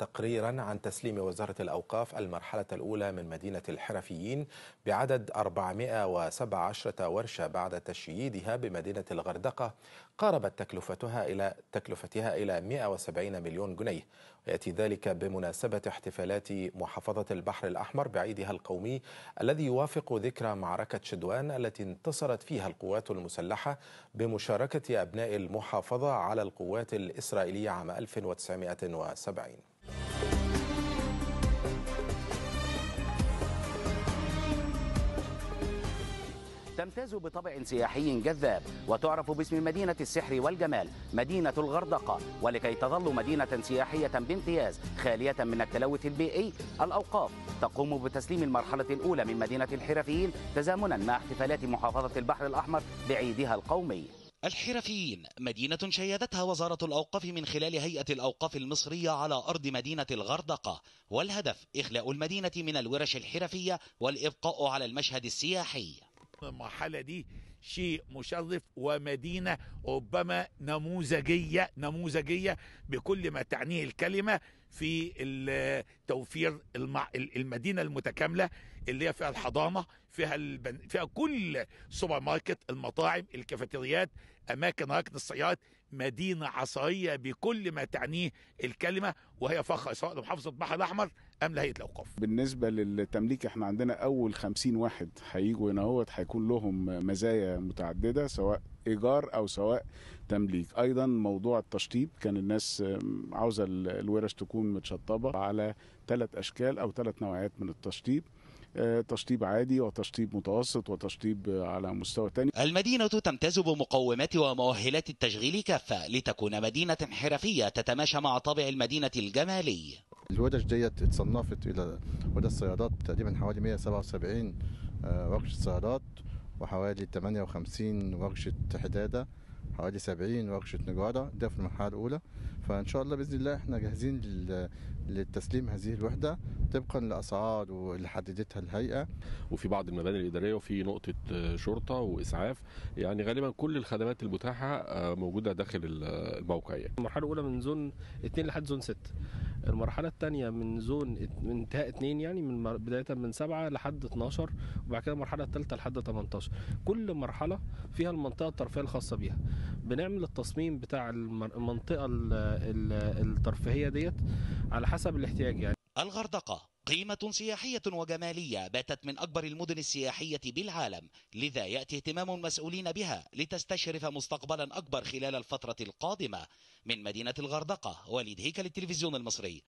تقريرا عن تسليم وزارة الأوقاف المرحلة الأولى من مدينة الحرفيين بعدد 417 ورشة بعد تشييدها بمدينة الغردقة قاربت تكلفتها إلى تكلفتها إلى 170 مليون جنيه ويأتي ذلك بمناسبة احتفالات محافظة البحر الأحمر بعيدها القومي الذي يوافق ذكرى معركة شدوان التي انتصرت فيها القوات المسلحة بمشاركة أبناء المحافظة على القوات الإسرائيلية عام 1970 تمتاز بطابع سياحي جذاب وتعرف باسم مدينة السحر والجمال مدينة الغردقة ولكي تظل مدينة سياحية بامتياز خالية من التلوث البيئي الأوقاف تقوم بتسليم المرحلة الأولى من مدينة الحرفيين تزامنا مع احتفالات محافظة البحر الأحمر بعيدها القومي الحرفيين مدينة شيدتها وزارة الأوقاف من خلال هيئة الأوقاف المصرية على أرض مدينة الغردقة والهدف إخلاء المدينة من الورش الحرفية والإبقاء على المشهد السياحي المرحلة دي شيء مشرف ومدينة ربما نموذجية نموذجية بكل ما تعنيه الكلمة في توفير المدينه المتكامله اللي هي فيها الحضانه فيها البن... فيها كل سوبر ماركت المطاعم الكافيتريات اماكن ركن السيارات مدينه عصريه بكل ما تعنيه الكلمه وهي فخر سواء لمحافظه البحر الاحمر ام لهيئه الاوقاف. بالنسبه للتمليك احنا عندنا اول 50 واحد هيجوا هنا هوت هيكون لهم مزايا متعدده سواء ايجار او سواء تمليك ايضا موضوع التشطيب كان الناس عاوزه الورش تكون متشطبه على ثلاث اشكال او ثلاث نوعيات من التشطيب آه، تشطيب عادي وتشطيب متوسط وتشطيب على مستوى تاني المدينة تمتاز بمقومات ومؤهلات التشغيل كافة لتكون مدينة حرفية تتماشى مع طابع المدينة الجمالي الورش ديت اتصنفت إلى ورش الصيادات تقريبا حوالي 177 آه، ورش صيادات وحوالي 58 ورشة حدادة حوالي 70 ورشة نجارة ده في المرحلة الأولى فإن شاء الله بإذن الله إحنا جاهزين للتسليم هذه الوحدة طبقا لأسعار واللي حددتها الهيئة وفي بعض المباني الإدارية وفي نقطة آه، شرطة وإسعاف يعني غالبا كل الخدمات المتاحة آه، موجودة داخل الموقع يعني. المرحلة الأولى من زون 2 لحد زون 6 المرحله الثانيه من زون من انتهاء اتنين يعني من بدايه من سبعة لحد 12 وبعد كده المرحله الثالثه لحد 18 كل مرحله فيها المنطقه الترفيهيه الخاصه بيها بنعمل التصميم بتاع المنطقه الترفيهيه ديت على حسب الاحتياج يعني الغردقه قيمة سياحية وجمالية باتت من أكبر المدن السياحية بالعالم لذا يأتي اهتمام المسؤولين بها لتستشرف مستقبلا أكبر خلال الفترة القادمة من مدينة الغردقة وليد هيكل التلفزيون المصري